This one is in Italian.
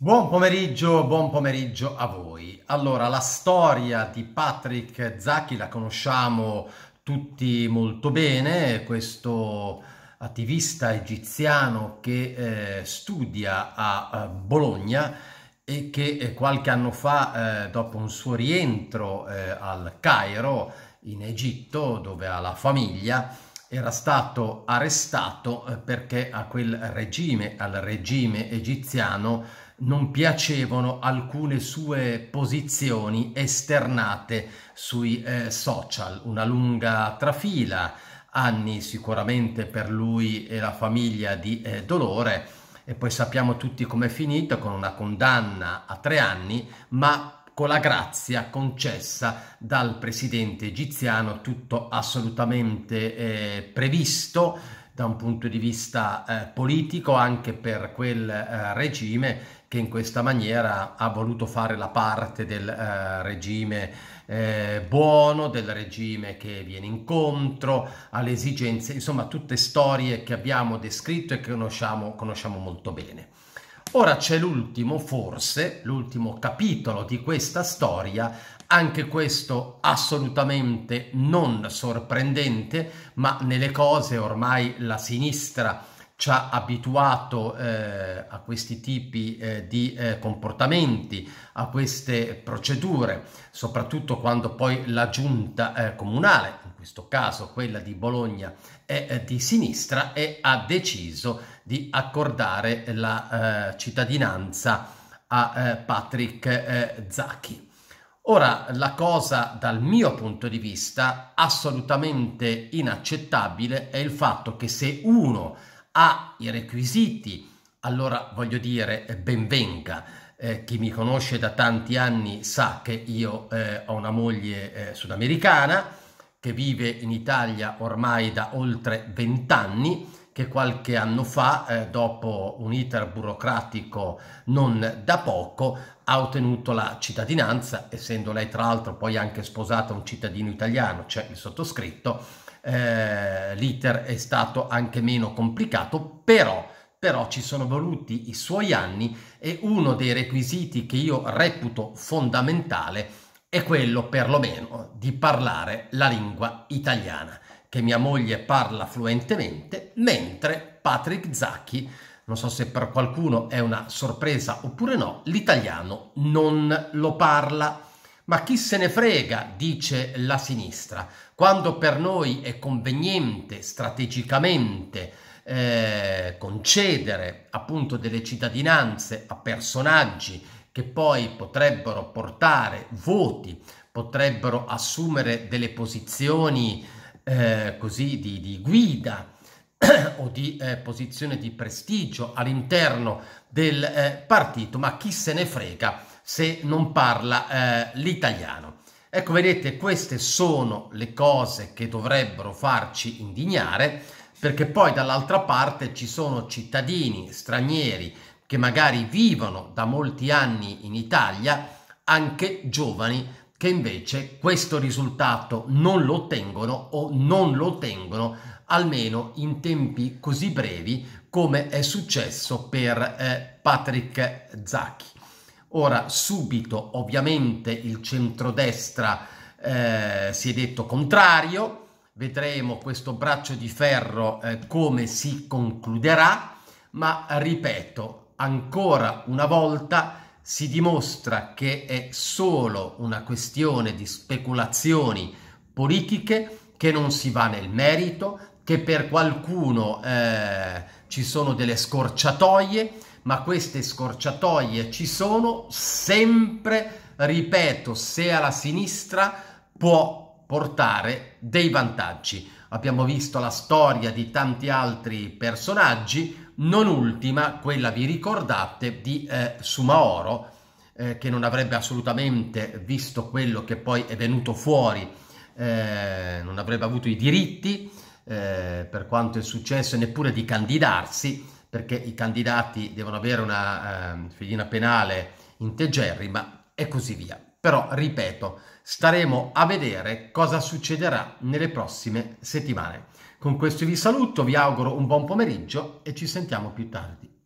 Buon pomeriggio, buon pomeriggio a voi. Allora, la storia di Patrick Zacchi la conosciamo tutti molto bene, questo attivista egiziano che eh, studia a, a eh, Bologna e che eh, qualche anno fa, eh, dopo un suo rientro eh, al Cairo, in Egitto, dove ha la famiglia, era stato arrestato eh, perché a quel regime, al regime egiziano, non piacevano alcune sue posizioni esternate sui eh, social. Una lunga trafila, anni sicuramente per lui e la famiglia di eh, dolore e poi sappiamo tutti com'è finito con una condanna a tre anni, ma con la grazia concessa dal presidente egiziano, tutto assolutamente eh, previsto da un punto di vista eh, politico anche per quel eh, regime che in questa maniera ha voluto fare la parte del eh, regime eh, buono, del regime che viene incontro alle esigenze, insomma tutte storie che abbiamo descritto e che conosciamo, conosciamo molto bene. Ora c'è l'ultimo, forse, l'ultimo capitolo di questa storia, anche questo assolutamente non sorprendente, ma nelle cose ormai la sinistra ci ha abituato eh, a questi tipi eh, di eh, comportamenti, a queste procedure, soprattutto quando poi la giunta eh, comunale, questo caso quella di Bologna, è eh, di sinistra e ha deciso di accordare la eh, cittadinanza a eh, Patrick eh, Zacchi. Ora, la cosa dal mio punto di vista assolutamente inaccettabile è il fatto che se uno ha i requisiti, allora voglio dire eh, benvenga. Eh, chi mi conosce da tanti anni sa che io eh, ho una moglie eh, sudamericana, che vive in Italia ormai da oltre vent'anni, che qualche anno fa, eh, dopo un iter burocratico non da poco, ha ottenuto la cittadinanza, essendo lei tra l'altro poi anche sposata un cittadino italiano, cioè il sottoscritto, eh, l'iter è stato anche meno complicato, però però ci sono voluti i suoi anni e uno dei requisiti che io reputo fondamentale è quello perlomeno di parlare la lingua italiana, che mia moglie parla fluentemente, mentre Patrick Zacchi, non so se per qualcuno è una sorpresa oppure no, l'italiano non lo parla. Ma chi se ne frega, dice la sinistra, quando per noi è conveniente strategicamente eh, concedere appunto delle cittadinanze a personaggi che poi potrebbero portare voti, potrebbero assumere delle posizioni eh, così di, di guida o di eh, posizione di prestigio all'interno del eh, partito, ma chi se ne frega se non parla eh, l'italiano. Ecco, vedete, queste sono le cose che dovrebbero farci indignare, perché poi dall'altra parte ci sono cittadini stranieri che magari vivono da molti anni in Italia, anche giovani che invece questo risultato non lo ottengono o non lo ottengono almeno in tempi così brevi come è successo per eh, Patrick Zacchi. Ora subito ovviamente il centrodestra eh, si è detto contrario, vedremo questo braccio di ferro eh, come si concluderà, ma ripeto, ancora una volta si dimostra che è solo una questione di speculazioni politiche, che non si va nel merito, che per qualcuno eh, ci sono delle scorciatoie, ma queste scorciatoie ci sono sempre, ripeto, se alla sinistra può portare dei vantaggi abbiamo visto la storia di tanti altri personaggi, non ultima quella, vi ricordate, di eh, Sumaoro, eh, che non avrebbe assolutamente visto quello che poi è venuto fuori, eh, non avrebbe avuto i diritti eh, per quanto è successo e neppure di candidarsi, perché i candidati devono avere una eh, fedina penale integerrima e così via. Però, ripeto, staremo a vedere cosa succederà nelle prossime settimane. Con questo vi saluto, vi auguro un buon pomeriggio e ci sentiamo più tardi.